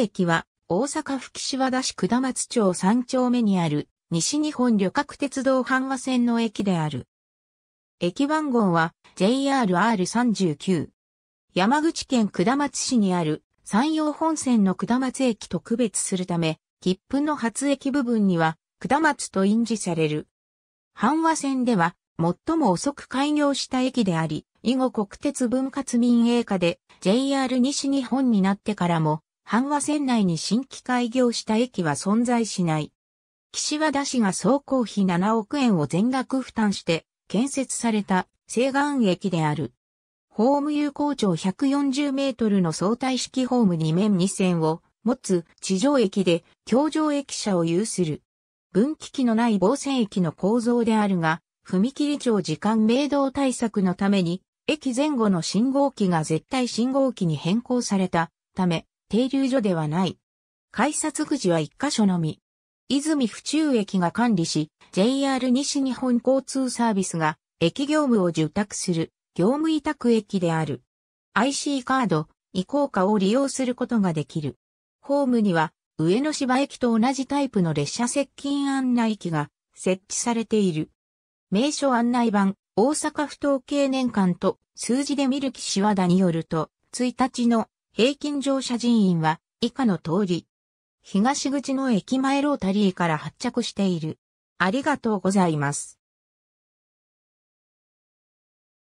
駅は、大阪府岸和田市下松町3丁目にある、西日本旅客鉄道阪和線の駅である。駅番号は JRR39。山口県下松市にある山陽本線の下松駅と区別するため、切符の発駅部分には下松と印字される。阪和線では最も遅く開業した駅であり、以後国鉄分割民営化で JR 西日本になってからも阪和線内に新規開業した駅は存在しない。岸和田市が総工費7億円を全額負担して建設された西岸駅である。ホーム有効長140メートルの相対式ホーム2面2線を持つ地上駅で橋上駅舎を有する。分岐器のない防線駅の構造であるが、踏切長時間明動対策のために、駅前後の信号機が絶対信号機に変更されたため、停留所ではない。改札口は1箇所のみ。泉府中駅が管理し、JR 西日本交通サービスが、駅業務を受託する、業務委託駅である。IC カード、移行化を利用することができる。ホームには、上野芝駅と同じタイプの列車接近案内機が設置されている。名所案内版、大阪府統計年間と数字で見る岸和田によると、1日の平均乗車人員は以下の通り。東口の駅前ロータリーから発着している。ありがとうございます。